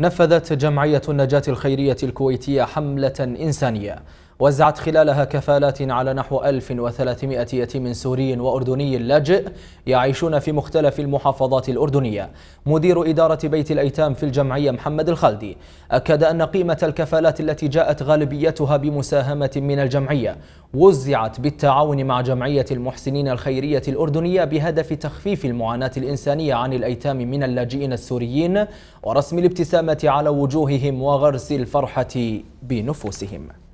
نفذت جمعية النجاة الخيرية الكويتية حملة إنسانية وزعت خلالها كفالات على نحو 1300 يتيم سوري وأردني لاجئ يعيشون في مختلف المحافظات الأردنية مدير إدارة بيت الأيتام في الجمعية محمد الخالدي أكد أن قيمة الكفالات التي جاءت غالبيتها بمساهمة من الجمعية وزعت بالتعاون مع جمعية المحسنين الخيرية الأردنية بهدف تخفيف المعاناة الإنسانية عن الأيتام من اللاجئين السوريين ورسم الابتسامة على وجوههم وغرس الفرحة بنفوسهم